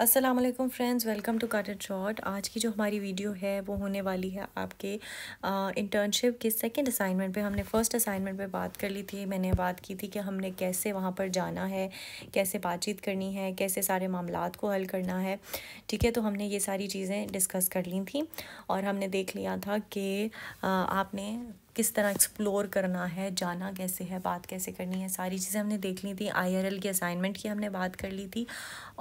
Aslam friends welcome to काटेड short आज की जो हमारी वीडियो है वो होने वाली है आपके इंटर्नशिप के सेकंड असाइनमेंट पे हमने फर्स्ट असाइनमेंट पे बात कर ली थी मैंने बात की थी कि हमने कैसे वहाँ पर जाना है कैसे बातचीत करनी है कैसे सारे मामला को हल करना है ठीक है तो हमने ये सारी चीज़ें डिस्कस कर ली थी और हमने देख लिया था कि आपने किस तरह एक्सप्लोर करना है जाना कैसे है बात कैसे करनी है सारी चीज़ें हमने देख ली थी आई की असाइनमेंट की हमने बात कर ली थी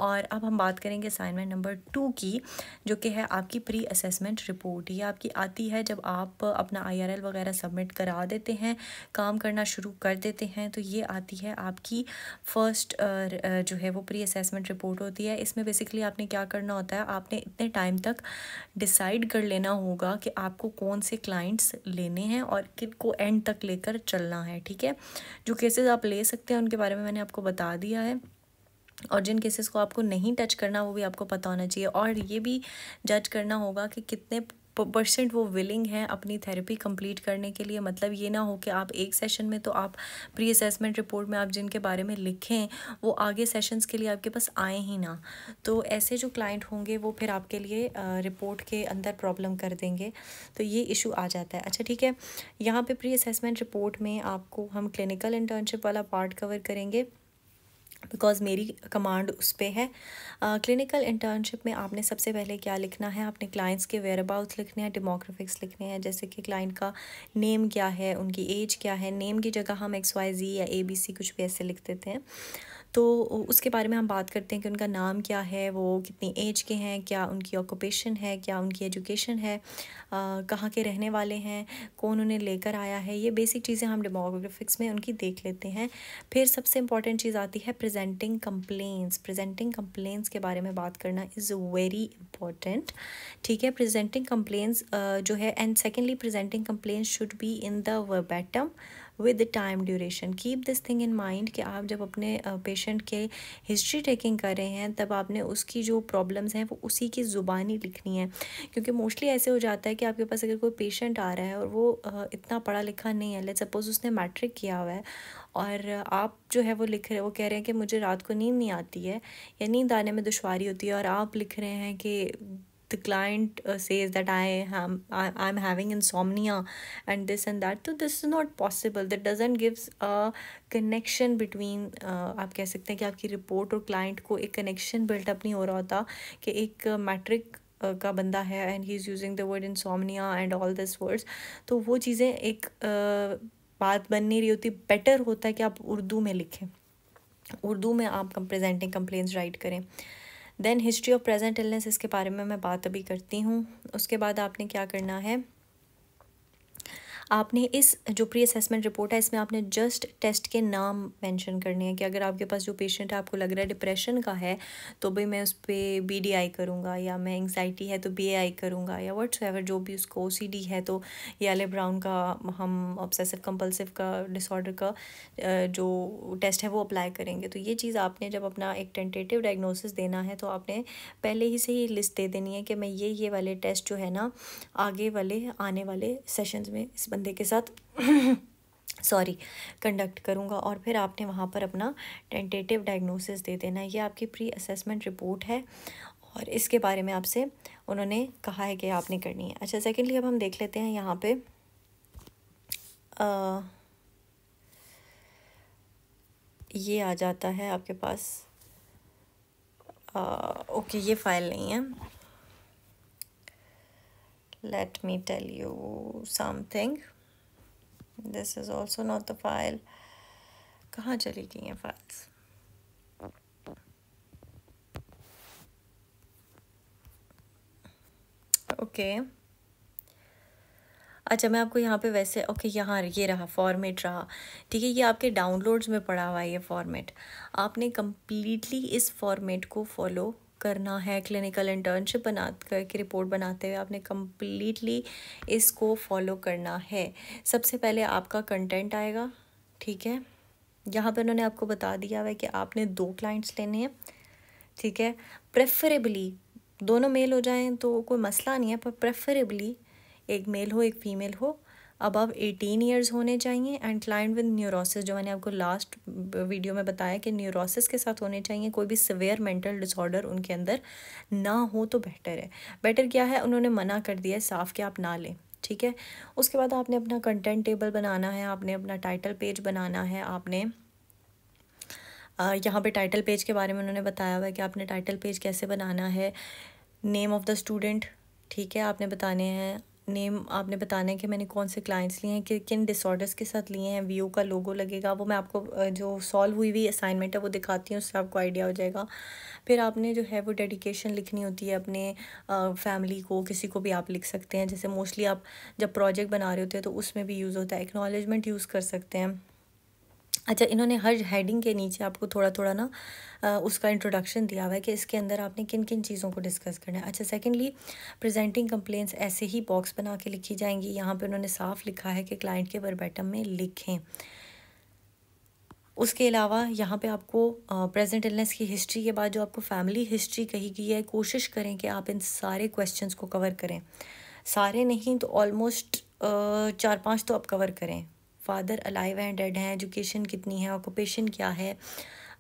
और अब हम बात करेंगे असाइनमेंट नंबर टू की जो कि है आपकी प्री असेसमेंट रिपोर्ट ये आपकी आती है जब आप अपना आई वगैरह सबमिट करा देते हैं काम करना शुरू कर देते हैं तो ये आती है आपकी फ़र्स्ट जो है वो प्री असेसमेंट रिपोर्ट होती है इसमें बेसिकली आपने क्या करना होता है आपने इतने टाइम तक डिसाइड कर लेना होगा कि आपको कौन से क्लाइंट्स लेने हैं और मार्केट को एंड तक लेकर चलना है ठीक है जो केसेस आप ले सकते हैं उनके बारे में मैंने आपको बता दिया है और जिन केसेस को आपको नहीं टच करना वो भी आपको पता होना चाहिए और ये भी जज करना होगा कि कितने परसेंट वो विलिंग है अपनी थेरेपी कंप्लीट करने के लिए मतलब ये ना हो कि आप एक सेशन में तो आप प्री असेसमेंट रिपोर्ट में आप जिनके बारे में लिखें वो आगे सेशंस के लिए आपके पास आए ही ना तो ऐसे जो क्लाइंट होंगे वो फिर आपके लिए रिपोर्ट के अंदर प्रॉब्लम कर देंगे तो ये इशू आ जाता है अच्छा ठीक है यहाँ पर प्री असेसमेंट रिपोर्ट में आपको हम क्लिनिकल इंटर्नशिप वाला पार्ट कवर करेंगे बिकॉज़ मेरी कमांड उस पर है क्लिनिकल uh, इंटर्नशिप में आपने सबसे पहले क्या लिखना है आपने क्लाइंट्स के वेयर अबाउट्स लिखने हैं डेमोग्राफिक्स लिखने हैं जैसे कि क्लाइंट का नेम क्या है उनकी एज क्या है नेम की जगह हम एक्स वाई जी या ए बी सी कुछ भी ऐसे लिख देते हैं तो उसके बारे में हम बात करते हैं कि उनका नाम क्या है वो कितनी एज के हैं क्या उनकी ऑक्यूपेशन है क्या उनकी एजुकेशन है कहाँ के रहने वाले हैं कौन उन्हें लेकर आया है ये बेसिक चीज़ें हम डेमोग्राफिक्स में उनकी देख लेते हैं फिर सबसे इंपॉर्टेंट चीज़ आती है प्रेजेंटिंग कंप्लेंट्स प्रेजेंटिंग कंप्लेंट्स के बारे में बात करना इज़ वेरी इंपॉर्टेंट ठीक है प्रेजेंटिंग कंप्लेंट्स जो है and secondly presenting complaints should be in the verbatim with time duration keep this thing in mind कि आप जब अपने पेशेंट के हिस्ट्री टेकिंग कर रहे हैं तब आपने उसकी जो प्रॉब्लम्स हैं वो उसी की ज़ुबानी लिखनी है क्योंकि मोस्टली ऐसे हो जाता है कि आपके पास अगर कोई पेशेंट आ रहा है और वो इतना पढ़ा लिखा नहीं है लेट सपोज़ उसने मैट्रिक किया हुआ है और आप जो है वो लिख रहे वो कह रहे हैं कि मुझे रात को नींद नहीं आती है या नींद आने में दुशारी होती है और आप लिख रहे हैं कि the client uh, says that i am I, i'm having insomnia and this and that so this is not possible that doesn't gives a connection between uh, आप कह सकते हैं कि आपकी रिपोर्ट और क्लाइंट को एक कनेक्शन बिल्टअप नहीं हो रहा होता कि एक मैट्रिक uh, uh, का बंदा है and he is using the word insomnia and all this words तो वो चीज़ें एक uh, बात बन नहीं रही होती बेटर होता है कि आप उर्दू में लिखें उर्दू में आप प्रजेंटिंग कंप्लेंट्स राइट करें then history of present illness इसके बारे में मैं बात अभी करती हूँ उसके बाद आपने क्या करना है आपने इस जो प्री असेसमेंट रिपोर्ट है इसमें आपने जस्ट टेस्ट के नाम मेंशन करने हैं कि अगर आपके पास जो पेशेंट है आपको लग रहा है डिप्रेशन का है तो भाई मैं उस पर बी डी आई करूँगा या मैं एंगजाइटी है तो बी ए आई करूँगा या वट्स एवर जो भी उसको ओ सी डी है तो याले ब्राउन का हम ऑब्सेसिव कंपल्सिव का डिसऑर्डर का जो टेस्ट है वो अप्लाई करेंगे तो ये चीज़ आपने जब अपना एक टेंटेटिव डायग्नोसिस देना है तो आपने पहले ही से ही लिस्ट दे देनी है कि मैं ये ये वाले टेस्ट जो है ना आगे वाले आने वाले सेशंस में इस बंदे के साथ सॉरी कंडक्ट करूँगा और फिर आपने वहाँ पर अपना टेंटेटिव डायग्नोसिस दे देना ये आपकी प्री असेसमेंट रिपोर्ट है और इसके बारे में आपसे उन्होंने कहा है कि आपने करनी है अच्छा सेकेंडली अब हम देख लेते हैं यहाँ पे आ, ये आ जाता है आपके पास आ, ओके ये फ़ाइल नहीं है let me tell you something this is also not the file कहाँ चली गई हैं फाइल्स ओके okay. अच्छा मैं आपको यहाँ पे वैसे ओके okay, यहाँ ये रहा फॉर्मेट रहा ठीक है ये आपके डाउनलोड्स में पड़ा हुआ है ये फॉर्मेट आपने कम्प्लीटली इस फॉर्मेट को फॉलो करना है क्लिनिकल इंटर्नशिप बना करके रिपोर्ट बनाते हुए आपने कम्प्लीटली इसको फॉलो करना है सबसे पहले आपका कंटेंट आएगा ठीक है यहाँ पर उन्होंने आपको बता दिया हुआ है कि आपने दो क्लाइंट्स लेने हैं ठीक है प्रेफरेबली दोनों मेल हो जाएं तो कोई मसला नहीं है पर प्रेफरेबली एक मेल हो एक फीमेल हो अबव एटीन ईयर्स होने चाहिए एंड क्लाइंट विद न्यूरोसिस जो मैंने आपको लास्ट वीडियो में बताया कि न्यूरोसिस के साथ होने चाहिए कोई भी सिवियर मेंटल डिसऑर्डर उनके अंदर ना हो तो बेटर है बेटर क्या है उन्होंने मना कर दिया है साफ कि आप ना लें ठीक है उसके बाद आपने अपना कंटेंट टेबल बनाना है आपने अपना टाइटल पेज बनाना है आपने यहाँ पे टाइटल पेज के बारे में उन्होंने बताया हुआ है कि आपने टाइटल पेज कैसे बनाना है नेम ऑफ़ द स्टूडेंट ठीक है आपने बताने हैं नेम आपने बताना है कि मैंने कौन से क्लाइंट्स लिए हैं कि किन डिसऑर्डर्स के साथ लिए हैं व्यू का लोगो लगेगा वो मैं आपको जो सॉल्व हुई हुई असाइनमेंट है वो दिखाती हूँ उससे आपको आइडिया हो जाएगा फिर आपने जो है वो डेडिकेशन लिखनी होती है अपने फैमिली को किसी को भी आप लिख सकते हैं जैसे मोस्टली आप जब प्रोजेक्ट बना रहे होते हैं तो उसमें भी यूज़ होता है एक्नॉलेजमेंट यूज़ कर सकते हैं अच्छा इन्होंने हर हेडिंग के नीचे आपको थोड़ा थोड़ा ना उसका इंट्रोडक्शन दिया हुआ है कि इसके अंदर आपने किन किन चीज़ों को डिस्कस करना है अच्छा सेकेंडली प्रेजेंटिंग कंप्लेंट्स ऐसे ही बॉक्स बना के लिखी जाएंगी यहाँ पर उन्होंने साफ लिखा है कि क्लाइंट के वर्बेटम में लिखें उसके अलावा यहाँ पे आपको प्रेजेंट इलनेस की हिस्ट्री के बाद जो आपको फैमिली हिस्ट्री कही गई है कोशिश करें कि आप इन सारे क्वेश्चंस को कवर करें सारे नहीं तो ऑलमोस्ट चार पांच तो आप कवर करें फादर अलाइव हैं डेड हैं एजुकेशन कितनी है ऑक्यूपेशन क्या है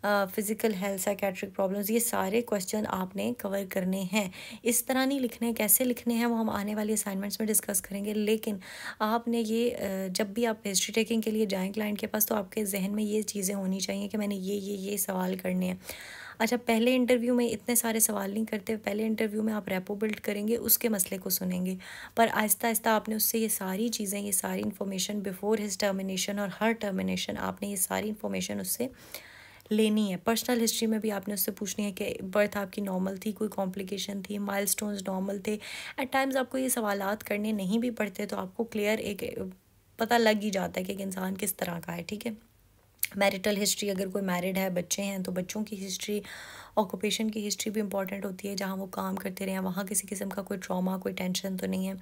फ़िज़िकल हेल्थ साइकेट्रिक प्रॉब्लम्स ये सारे क्वेश्चन आपने कवर करने हैं इस तरह नहीं लिखने कैसे लिखने हैं वो हम आने वाले असाइनमेंट्स में डिस्कस करेंगे लेकिन आपने ये जब भी आप हिस्ट्री टेकिंग के लिए जाएं क्लाइंट के पास तो आपके जहन में ये चीज़ें होनी चाहिए कि मैंने ये ये ये सवाल करने हैं अच्छा पहले इंटरव्यू में इतने सारे सवाल नहीं करते पहले इंटरव्यू में आप रेपो बिल्ड करेंगे उसके मसले को सुनेंगे पर आहिस्ता आहिस्ता आपने उससे ये सारी चीज़ें ये सारी इन्फॉर्मेशन बिफोर हिज टर्मिनेशन और हर टर्मिनेशन आपने ये सारी इन्फॉर्मेशन उससे लेनी है पर्सनल हिस्ट्री में भी आपने उससे पूछनी है कि बर्थ आपकी नॉर्मल थी कोई कॉम्प्लिकेशन थी माइलस्टोन्स नॉर्मल थे एट टाइम्स आपको ये सवाल करने नहीं भी पड़ते तो आपको क्लियर एक पता लग ही जाता है कि एक इंसान किस तरह का है ठीक है मैरिटल हिस्ट्री अगर कोई मैरिड है बच्चे हैं तो बच्चों की हिस्ट्री ऑक्यूपेशन की हिस्ट्री भी इंपॉर्टेंट होती है जहाँ वो काम करते रहे हैं वहाँ किसी किस्म का कोई ट्रॉमा कोई टेंशन तो नहीं है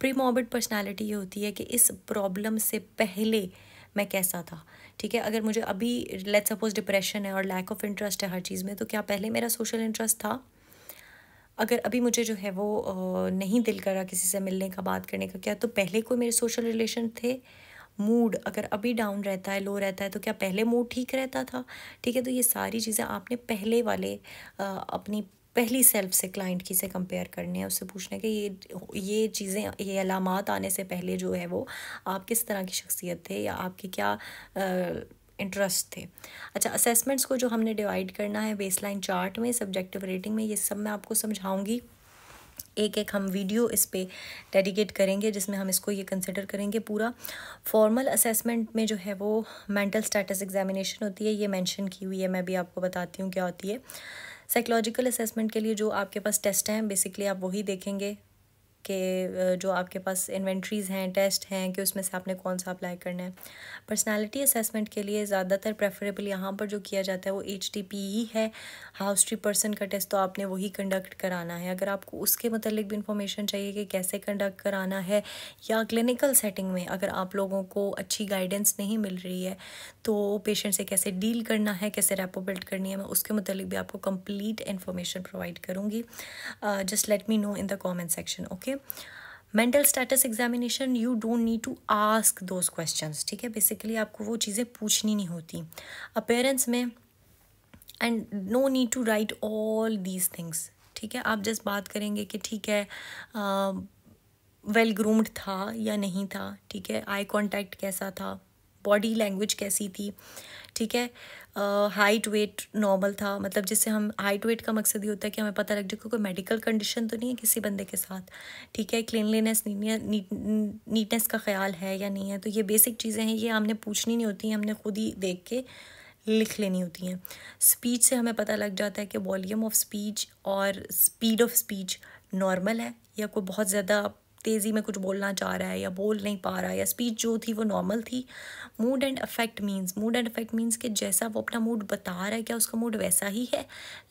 प्री मॉबिड पर्सनैलिटी ये होती है कि इस प्रॉब्लम से पहले मैं कैसा था ठीक है अगर मुझे अभी लेट सपोज डिप्रेशन है और लैक ऑफ इंटरेस्ट है हर चीज़ में तो क्या पहले मेरा सोशल इंटरेस्ट था अगर अभी मुझे जो है वो नहीं दिल करा किसी से मिलने का बात करने का क्या तो पहले कोई मेरे सोशल रिलेशन थे मूड अगर अभी डाउन रहता है लो रहता है तो क्या पहले मूड ठीक रहता था ठीक है तो ये सारी चीज़ें आपने पहले वाले आ, अपनी पहली सेल्फ से क्लाइंट की से कंपेयर करनी है उससे पूछना है कि ये ये चीज़ें ये अलामत आने से पहले जो है वो आप किस तरह की शख्सियत थे या आपके क्या आ, इंटरेस्ट थे अच्छा असेसमेंट्स को जो हमने डिवाइड करना है बेसलाइन चार्ट में सब्जेक्टिव रेटिंग में ये सब मैं आपको समझाऊंगी एक एक हम वीडियो इस पर डेडिकेट करेंगे जिसमें हम इसको ये कंसिडर करेंगे पूरा फॉर्मल असेसमेंट में जो है वो मेंटल स्टेटस एग्जामिनेशन होती है ये मेंशन की हुई है मैं भी आपको बताती हूँ क्या होती है साइकोलॉजिकल असेसमेंट के लिए जो आपके पास टेस्ट हैं बेसिकली आप वही देखेंगे के जो आपके पास इन्वेंट्रीज़ हैं टेस्ट हैं कि उसमें से आपने कौन सा अप्लाई करना है पर्सनालिटी असेसमेंट के लिए ज़्यादातर प्रेफरेबल यहाँ पर जो किया जाता है वो एच ही है हाउस ट्री पर्सन का टेस्ट तो आपने वही कंडक्ट कराना है अगर आपको उसके मतलब भी इंफॉर्मेशन चाहिए कि कैसे कंडक्ट कराना है या क्लिनिकल सेटिंग में अगर आप लोगों को अच्छी गाइडेंस नहीं मिल रही है तो पेशेंट से कैसे डील करना है कैसे रेपो बिल्ड करनी है मैं उसके मतलब भी आपको कंप्लीट इन्फॉर्मेशन प्रोवाइड करूँगी just let me know in the comment section okay okay mental status examination you don't need to ask those questions ठीक है बेसिकली आपको वो चीज़ें पूछनी नहीं होती अपेयरेंस में and no need to write all these things ठीक है आप जस्ट बात करेंगे कि ठीक है वेल uh, ग्रूम्ड well था या नहीं था ठीक है आई कॉन्टैक्ट कैसा था बॉडी लैंग्वेज कैसी थी ठीक है हाइट वेट नॉर्मल था मतलब जिससे हम हाइट वेट का मकसद ये होता है कि हमें पता लग जाए कोई मेडिकल कंडीशन तो नहीं है किसी बंदे के साथ ठीक है क्लिनलीनेस नीटनेस का ख्याल है या नहीं है तो ये बेसिक चीज़ें हैं ये हमने पूछनी नहीं होती हैं हमने खुद ही देख के लिख लेनी होती हैं स्पीच से हमें पता लग जाता है कि वॉल्यूम ऑफ स्पीच और स्पीड ऑफ स्पीच नॉर्मल है या कोई बहुत ज़्यादा तेज़ी में कुछ बोलना चाह रहा है या बोल नहीं पा रहा है या स्पीच जो थी वो नॉर्मल थी mood and affect means mood and affect means कि जैसा वो अपना मूड बता रहा है क्या उसका मूड वैसा ही है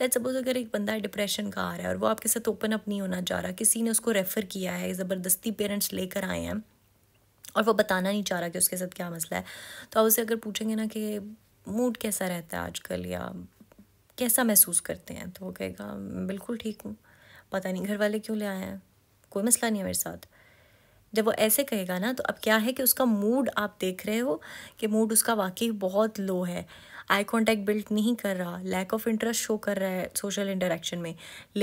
लेट सपोज अगर एक बंदा डिप्रेशन का आ रहा है और वो आपके साथ ओपन अप नहीं होना चाह रहा किसी ने उसको रेफ़र किया है ज़बरदस्ती पेरेंट्स लेकर आए हैं और वो बताना नहीं चाह रहा कि उसके साथ क्या मसला है तो आप उसे अगर पूछेंगे ना कि मूड कैसा रहता है आजकल या कैसा महसूस करते हैं तो वो कहेगा बिल्कुल ठीक हूँ पता नहीं घर वाले क्यों ले आए हैं कोई मसला नहीं है मेरे साथ जब वो ऐसे कहेगा ना तो अब क्या है कि उसका मूड आप देख रहे हो कि मूड उसका वाकई बहुत लो है आई कॉन्टैक्ट बिल्ड नहीं कर रहा लैक ऑफ इंटरेस्ट शो कर रहा है सोशल इंटरेक्शन में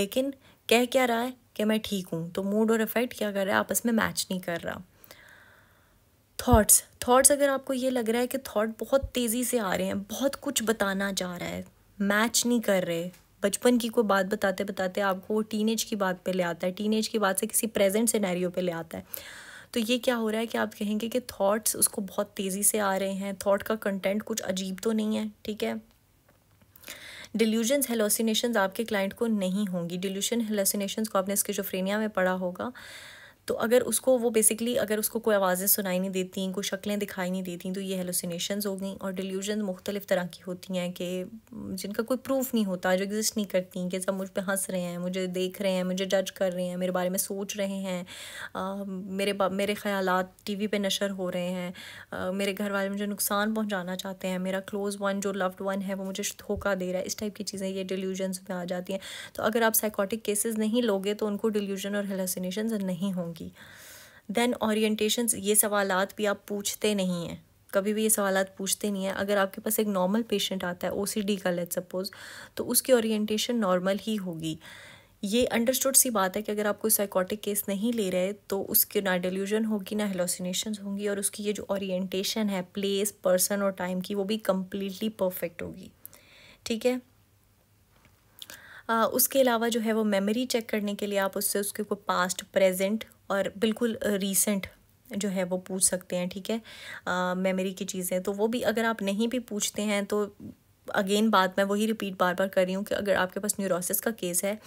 लेकिन कह क्या रहा है कि मैं ठीक हूँ तो मूड और इफेक्ट क्या कर रहा है आपस में मैच नहीं कर रहा थॉट्स थॉट्स अगर आपको ये लग रहा है कि थॉट बहुत तेज़ी से आ रहे हैं बहुत कुछ बताना चाह रहा है मैच नहीं कर रहे बचपन की कोई बात बताते बताते आपको वो टीन की बात पर ले आता है टीन की बात से किसी प्रेजेंट सिनेरियो पर ले आता है तो ये क्या हो रहा है कि आप कहेंगे कि थॉट्स उसको बहुत तेज़ी से आ रहे हैं थॉट का कंटेंट कुछ अजीब तो नहीं है ठीक है डिल्यूजन्स हेलोसिनेशन आपके क्लाइंट को नहीं होंगी डिल्यूशन हेलोसिनेशन को आपने स्किजोफ्रेनिया में पढ़ा होगा तो अगर उसको वो बेसिकली अगर उसको कोई आवाज़ें सुनाई नहीं देती कोई शक्लें दिखाई नहीं देती तो ये हेलोसिनेशन हो गई और डिल्यूजन मुख्तलिफ़ तरह की होती हैं कि जिनका कोई प्रूफ नहीं होता जो एग्जिस्ट नहीं करती कि सब मुझ पर हंस रहे हैं मुझे देख रहे हैं मुझे जज कर रहे हैं मेरे बारे में सोच रहे हैं आ, मेरे मेरे ख्याल टी वी पर नशर हो रहे हैं आ, मेरे घर वाले मुझे नुकसान पहुँचाना चाहते हैं मेरा क्लोज़ वन जो लव्ड वन है वो मुझे धोखा दे रहा है इस टाइप की चीज़ें ये डिल्यूजन्स में आ जाती हैं तो अगर आप साइकोटिक केसेस नहीं लोगे तो उनको डिल्यूजन और हेलोसिनेशन नहीं होंगे बताऊँगी देन ऑरिएटेशन ये सवाल भी आप पूछते नहीं हैं कभी भी ये सवाल पूछते नहीं है अगर आपके पास एक नॉर्मल पेशेंट आता है ओ का लेट सपोज तो उसकी ओरिएंटेशन नॉर्मल ही होगी ये अंडरस्टूड सी बात है कि अगर आप कोई साइकोटिक केस नहीं ले रहे तो उसके ना डिल्यूजन होगी ना हेलोसिनेशन होंगी और उसकी ये जो ओरिएंटेशन है प्लेस पर्सन और टाइम की वो भी कम्प्लीटली परफेक्ट होगी ठीक है उसके अलावा जो है वो मेमोरी चेक करने के लिए आप उससे उसके को पास्ट प्रेजेंट और बिल्कुल रीसेंट जो है वो पूछ सकते हैं ठीक है मेमोरी की चीज़ें तो वो भी अगर आप नहीं भी पूछते हैं तो अगेन बात मैं वही रिपीट बार बार कर रही हूँ कि अगर आपके पास न्यूरोसिस का केस है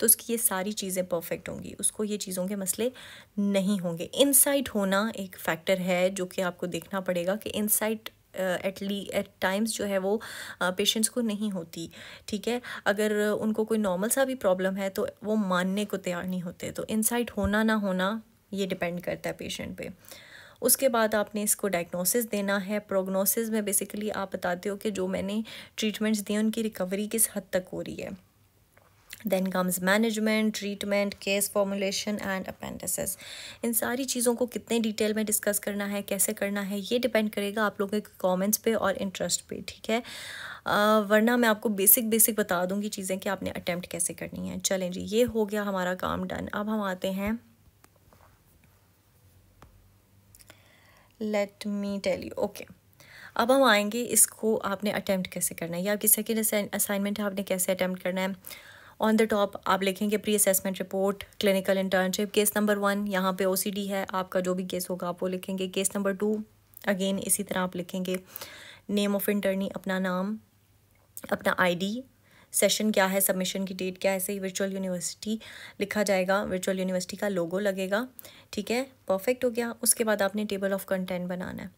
तो उसकी ये सारी चीज़ें परफेक्ट होंगी उसको ये चीज़ों के मसले नहीं होंगे इनसाइट होना एक फैक्टर है जो कि आपको देखना पड़ेगा कि इनसाइट एट ली एट टाइम्स जो है वो पेशेंट्स को नहीं होती ठीक है अगर उनको कोई नॉर्मल सा भी प्रॉब्लम है तो वो मानने को तैयार नहीं होते तो इनसाइट होना ना होना ये डिपेंड करता है पेशेंट पे उसके बाद आपने इसको डायग्नोसिस देना है प्रोग्नोसिस में बेसिकली आप बताते हो कि जो मैंने ट्रीटमेंट्स दिए उनकी रिकवरी किस हद तक हो रही है then comes management treatment case formulation and appendices इन सारी चीज़ों को कितने डिटेल में डिस्कस करना है कैसे करना है ये डिपेंड करेगा आप लोगों के कॉमेंट्स पे और इंटरेस्ट पे ठीक है आ, वरना मैं आपको बेसिक बेसिक बता दूंगी चीज़ें कि आपने अटैम्प्ट कैसे करनी है चलें जी ये हो गया हमारा काम डन अब हम आते हैं let me tell you okay अब हम आएंगे इसको आपने अटैम्प्ट कैसे करना है या आपकी सेकेंड असाइनमेंट आपने कैसे अटैम्प्ट करना है ऑन द टॉप आप लिखेंगे pre assessment report clinical internship case number one यहाँ पे ओसीडी है आपका जो भी केस होगा आप वो लिखेंगे केस नंबर टू अगेन इसी तरह आप लिखेंगे नेम ऑफ इंटर्नी अपना नाम अपना आईडी सेशन क्या है सबमिशन की डेट क्या है सही वर्चुअल यूनिवर्सिटी लिखा जाएगा वर्चुअल यूनिवर्सिटी का लोगो लगेगा ठीक है परफेक्ट हो गया उसके बाद आपने टेबल ऑफ कंटेंट बनाना है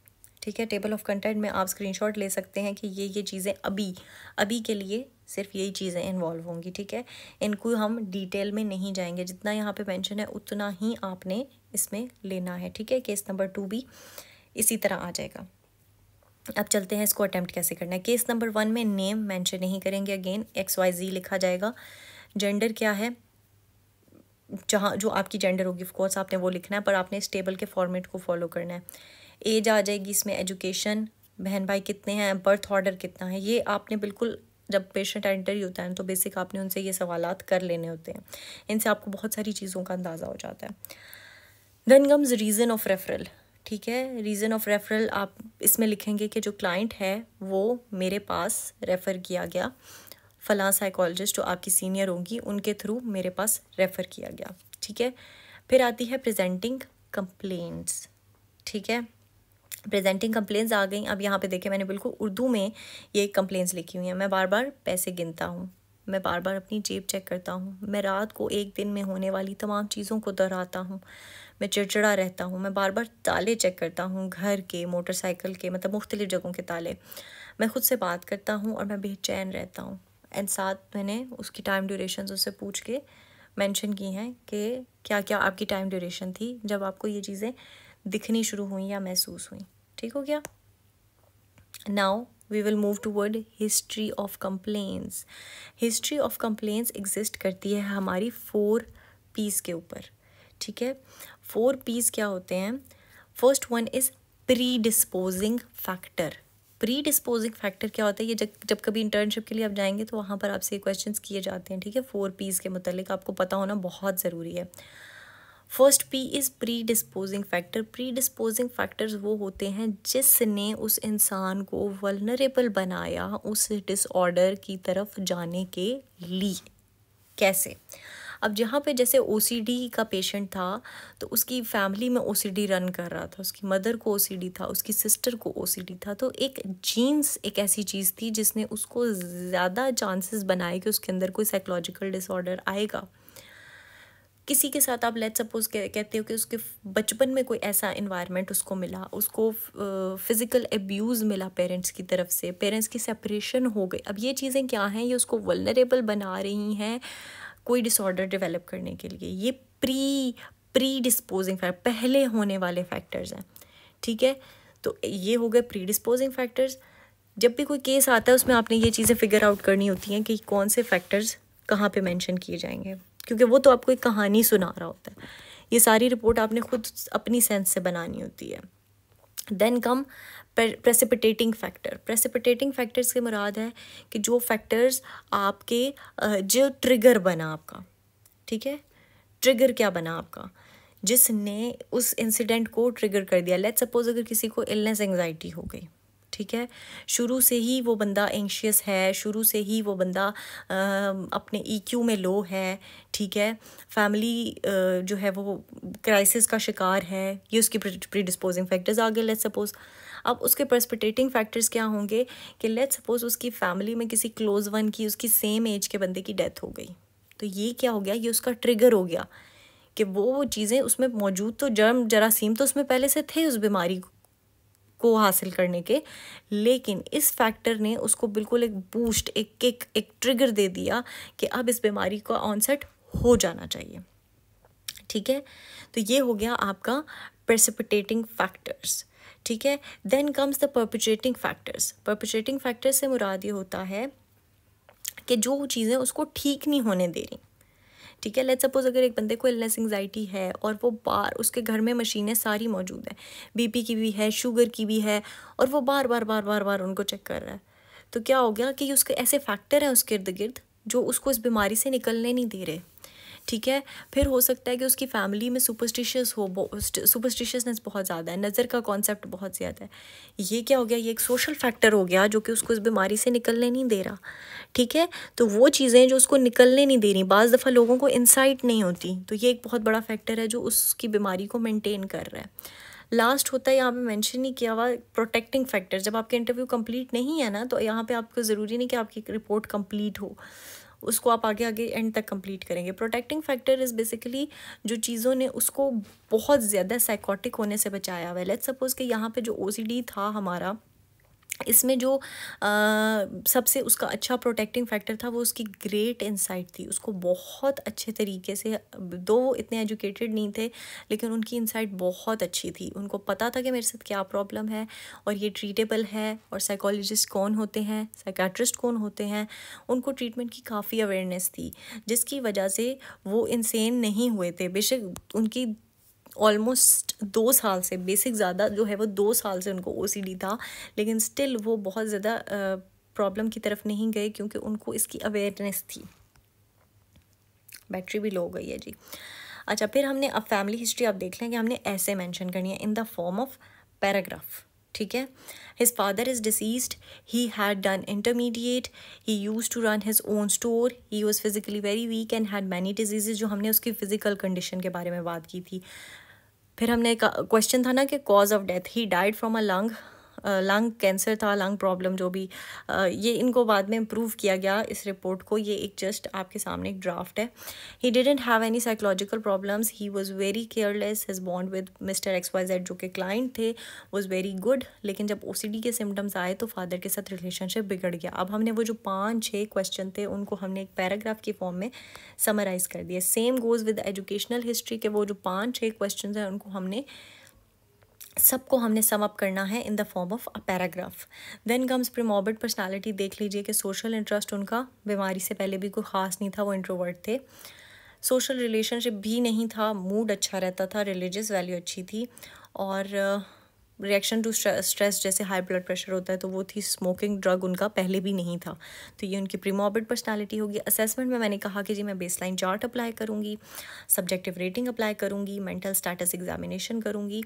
ठीक है टेबल ऑफ कंटेंट में आप स्क्रीनशॉट ले सकते हैं कि ये ये चीज़ें अभी अभी के लिए सिर्फ यही चीज़ें इन्वॉल्व होंगी ठीक है इनको हम डिटेल में नहीं जाएंगे जितना यहाँ पे मेंशन है उतना ही आपने इसमें लेना है ठीक है केस नंबर टू भी इसी तरह आ जाएगा अब चलते हैं इसको अटैम्प्ट कैसे करना है केस नंबर वन में नेम मैंशन नहीं करेंगे अगेन एक्स वाई जी लिखा जाएगा जेंडर क्या है जहाँ जो आपकी जेंडर होगी ऑफकोर्स आपने वो लिखना है पर आपने इस टेबल के फॉर्मेट को फॉलो करना है एज आ जाएगी इसमें एजुकेशन बहन भाई कितने हैं बर्थ ऑर्डर कितना है ये आपने बिल्कुल जब पेशेंट एंटर ही होता है तो बेसिक आपने उनसे ये सवाल कर लेने होते हैं इनसे आपको बहुत सारी चीज़ों का अंदाज़ा हो जाता है then comes reason of referral ठीक है रीज़न ऑफ रेफरल आप इसमें लिखेंगे कि जो क्लाइंट है वो मेरे पास रेफ़र किया गया फ़लाँ साइकोलॉजिस्ट जो आपकी सीनियर होंगी उनके थ्रू मेरे पास रेफ़र किया गया ठीक है फिर आती है प्रेजेंटिंग कंप्लेंट्स ठीक है प्रेजेंटिंग कंप्लेंस आ गई अब यहाँ पे देखिए मैंने बिल्कुल उर्दू में ये कंप्लेंस लिखी हुई हैं मैं बार बार पैसे गिनता हूँ मैं बार बार अपनी जेब चेक करता हूँ मैं रात को एक दिन में होने वाली तमाम चीज़ों को दोहराता हूँ मैं चिड़चिड़ा रहता हूँ मैं बार बार ताले चेक करता हूँ घर के मोटरसाइकिल के मतलब मुख्तलिफ़ जगहों के ताले मैं खुद से बात करता हूँ और मैं बेचैन रहता हूँ एंड साथ मैंने उसकी टाइम ड्यूरेशन उससे पूछ के मैंशन की हैं कि क्या क्या आपकी टाइम ड्यूरेशन थी जब आपको ये चीज़ें दिखनी शुरू हुई या महसूस हुई ठीक हो गया now we will move toward history of complaints history of complaints exist करती है हमारी फोर पीस के ऊपर ठीक है फोर पीस क्या होते हैं first one is predisposing factor predisposing factor क्या होता है ये जब जब कभी इंटर्नशिप के लिए आप जाएंगे तो वहाँ पर आपसे क्वेश्चंस किए जाते हैं ठीक है फोर पीस के मतलब आपको पता होना बहुत ज़रूरी है first P is predisposing factor predisposing factors वो होते हैं जिसने उस इंसान को वलनरेबल बनाया उस डिसऑर्डर की तरफ जाने के लिए कैसे अब जहाँ पे जैसे ओ का पेशेंट था तो उसकी फैमिली में ओ रन कर रहा था उसकी मदर को ओ था उसकी सिस्टर को ओ था तो एक जीन्स एक ऐसी चीज़ थी जिसने उसको ज़्यादा चांसेस बनाए कि उसके अंदर कोई साइकोलॉजिकल डिसऑर्डर आएगा किसी के साथ आप लेट सपोज कहते हो कि उसके बचपन में कोई ऐसा इन्वायरमेंट उसको मिला उसको फिज़िकल एब्यूज़ मिला पेरेंट्स की तरफ से पेरेंट्स की सेपरेशन हो गई अब ये चीज़ें क्या हैं ये उसको वलनरेबल बना रही हैं कोई डिसऑर्डर डेवलप करने के लिए ये प्री प्री डिस्पोजिंग फैक्टर पहले होने वाले फैक्टर्स हैं ठीक है तो ये हो गए प्री डिस्पोजिंग फैक्टर्स जब भी कोई केस आता है उसमें आपने ये चीज़ें फिगर आउट करनी होती हैं कि कौन से फैक्टर्स कहाँ पे मेंशन किए जाएंगे क्योंकि वो तो आपको एक कहानी सुना रहा होता है ये सारी रिपोर्ट आपने खुद अपनी सेंस से बनानी होती है then come precipitating factor precipitating factors के मुराद है कि जो फैक्टर्स आपके जो ट्रिगर बना आपका ठीक है ट्रिगर क्या बना आपका जिसने उस इंसिडेंट को ट्रिगर कर दिया लेट सपोज अगर किसी को इलनेस एंगजाइटी हो गई ठीक है शुरू से ही वो बंदा एंशियस है शुरू से ही वो बंदा अपने ईक्यू e में लो है ठीक है फैमिली जो है वो क्राइसिस का शिकार है ये उसकी डिस्पोजिंग फैक्टर्स आ गए लेट्स सपोज़ अब उसके प्रस्पिटेटिंग फैक्टर्स क्या होंगे कि लेट सपोज़ उसकी फैमिली में किसी क्लोज़ वन की उसकी सेम एज के बंदे की डेथ हो गई तो ये क्या हो गया ये उसका ट्रिगर हो गया कि वो वो चीज़ें उसमें मौजूद तो जर्म जरासीम तो उसमें पहले से थे उस बीमारी को हासिल करने के लेकिन इस फैक्टर ने उसको बिल्कुल एक बूस्ट एक किक एक ट्रिगर दे दिया कि अब इस बीमारी का ऑनसेट हो जाना चाहिए ठीक है तो ये हो गया आपका प्रेसिपिटेटिंग फैक्टर्स ठीक है then comes the perpetuating factors perpetuating factors से मुराद ये होता है कि जो चीज़ें उसको ठीक नहीं होने दे रही ठीक है लेट सपोज अगर एक बंदे को इलनेस एंगजाइटी है और वो बार उसके घर में मशीनें सारी मौजूद हैं बीपी की भी है शुगर की भी है और वो बार बार बार बार बार उनको चेक कर रहा है तो क्या हो गया कि उसके ऐसे फैक्टर हैं उसके इर्द गिर्द जो उसको इस बीमारी से निकलने नहीं दे रहे ठीक है फिर हो सकता है कि उसकी फैमिली में सुपरस्टिशियस हो सुपरस्टिशियसनेस बहुत ज़्यादा है नज़र का कॉन्सेप्ट बहुत ज़्यादा है ये क्या हो गया ये एक सोशल फैक्टर हो गया जो कि उसको इस बीमारी से निकलने नहीं दे रहा ठीक है तो वो चीज़ें जो उसको निकलने नहीं दे रही बज़ दफ़ा लोगों को इंसाइट नहीं होती तो ये एक बहुत बड़ा फैक्टर है जो उसकी बीमारी को मेनटेन कर रहा है लास्ट होता है यहाँ पे मेंशन नहीं किया हुआ प्रोटेक्टिंग फैक्टर जब आपके इंटरव्यू कंप्लीट नहीं है ना तो यहाँ पे आपको ज़रूरी नहीं कि आपकी रिपोर्ट कंप्लीट हो उसको आप आगे आगे एंड तक कंप्लीट करेंगे प्रोटेक्टिंग फैक्टर इज़ बेसिकली जो चीज़ों ने उसको बहुत ज़्यादा साइकोटिक होने से बचाया हुआ है लेट्स सपोज़ कि यहाँ पे जो ओ था हमारा इसमें जो आ, सबसे उसका अच्छा प्रोटेक्टिंग फैक्टर था वो उसकी ग्रेट इंसाइट थी उसको बहुत अच्छे तरीके से दो वो इतने एजुकेटेड नहीं थे लेकिन उनकी इंसाइट बहुत अच्छी थी उनको पता था कि मेरे साथ क्या प्रॉब्लम है और ये ट्रीटेबल है और साइकोलॉजिस्ट कौन होते हैं साइकाट्रिस्ट कौन होते हैं उनको ट्रीटमेंट की काफ़ी अवेयरनेस थी जिसकी वजह से वो इंसेन नहीं हुए थे बेशक उनकी ऑलमोस्ट दो साल से बेसिक ज़्यादा जो है वो दो साल से उनको ओ था लेकिन स्टिल वो बहुत ज़्यादा प्रॉब्लम की तरफ नहीं गए क्योंकि उनको इसकी अवेयरनेस थी बैटरी भी लो हो गई है जी अच्छा फिर हमने अब फैमिली हिस्ट्री आप देख लें कि हमने ऐसे मेंशन करनी है in the form of paragraph ठीक है his father is deceased he had done intermediate he used to run his own store he was physically very weak and had many diseases जो हमने उसकी फ़िज़िकल कंडीशन के बारे में बात की थी फिर हमने क्वेश्चन था ना कि cause of death he died from a lung lung cancer था लंग प्रॉब्लम जो भी ये इनको बाद में इम्प्रूव किया गया इस रिपोर्ट को ये एक जस्ट आपके सामने एक ड्राफ्ट है he didn't have any psychological problems he was very careless his bond with mister X Y Z जो कि क्लाइंट थे वॉज वेरी गुड लेकिन जब ओ के सिम्टम्स आए तो फादर के साथ रिलेशनशिप बिगड़ गया अब हमने वो जो पाँच छः क्वेश्चन थे उनको हमने एक पैराग्राफ के फॉर्म में समराइज़ कर दिया same goes with educational history के वो जो पाँच छः क्वेश्चन हैं उनको हमने सबको हमने सम अप करना है in the form of a paragraph then comes premorbid personality देख लीजिए कि सोशल इंटरेस्ट उनका बीमारी से पहले भी कोई ख़ास नहीं था वो इंट्रोवर्ट थे सोशल रिलेशनशिप भी नहीं था मूड अच्छा रहता था रिलीजियस वैल्यू अच्छी थी और रिएक्शन टू स्ट्रेस जैसे हाई ब्लड प्रेशर होता है तो वो थी स्मोकिंग ड्रग उनका पहले भी नहीं था तो ये उनकी प्रीमॉबिड पर्सनालिटी होगी असेसमेंट में मैंने कहा कि जी मैं बेसलाइन चार्ट अप्लाई करूँगी सब्जेक्टिव रेटिंग अप्लाई करूँगी मेंटल स्टेटस एग्जामिनेशन करूँगी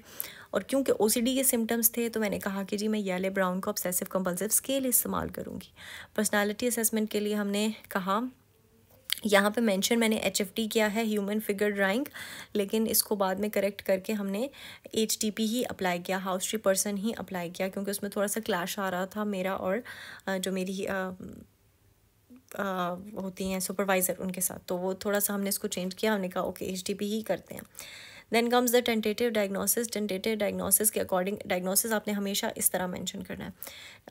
और क्योंकि ओ के सिम्टम्स थे तो मैंने कहा कि जी मैं येले ब्राउन को ऑब्सेसिव कंपल्सिव स्केल इस्तेमाल करूँगी पर्सनैलिटी असेसमेंट के लिए हमने कहा यहाँ पे मेंशन मैंने एच किया है ह्यूमन फिगर ड्राइंग लेकिन इसको बाद में करेक्ट करके हमने एच ही अप्लाई किया हाउस ट्री पर्सन ही अप्लाई किया क्योंकि उसमें थोड़ा सा क्लैश आ रहा था मेरा और जो मेरी आ, आ, होती हैं सुपरवाइज़र उनके साथ तो वो थोड़ा सा हमने इसको चेंज किया हमने कहा ओके एच ही करते हैं then comes the tentative diagnosis tentative diagnosis के अकॉर्डिंग डायग्नोसिस आपने हमेशा इस तरह मैंशन करना है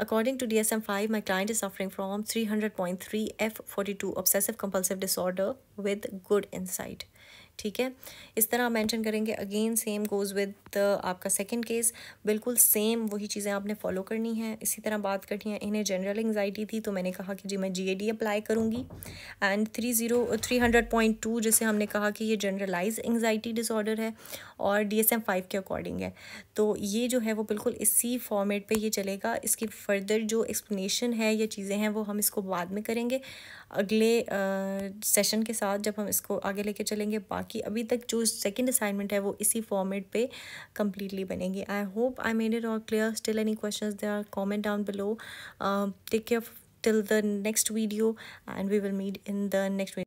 according to D S M five my client is suffering from three hundred point three F forty two obsessive compulsive disorder with good insight ठीक है इस तरह आप मैंशन करेंगे अगेन सेम गोज़ विद आपका सेकेंड केस बिल्कुल सेम वही चीज़ें आपने फॉलो करनी है इसी तरह बात करनी है इन्हें जनरल एंगजाइटी थी तो मैंने कहा कि जी मैं जी अप्लाई करूँगी and three zero three hundred point two जिसे हमने कहा कि ये जनरलाइज एंगजाइटी डिसऑर्डर है और डी एस एम फाइव के अकॉर्डिंग है तो ये जो है वो बिल्कुल इसी फॉर्मेट पर ये चलेगा इसकी फर्दर जो एक्सप्लेशन है या चीज़ें हैं वो हम इसको बाद में करेंगे अगले सेशन के साथ जब हम इसको आगे लेके चलेंगे बाकी बाकी अभी तक जो सेकेंड असाइनमेंट है वो इसी फॉर्मेट पे कम्प्लीटली बनेंगे I hope I made it all clear still any question they are comment down below take care till the next video and we will meet in the next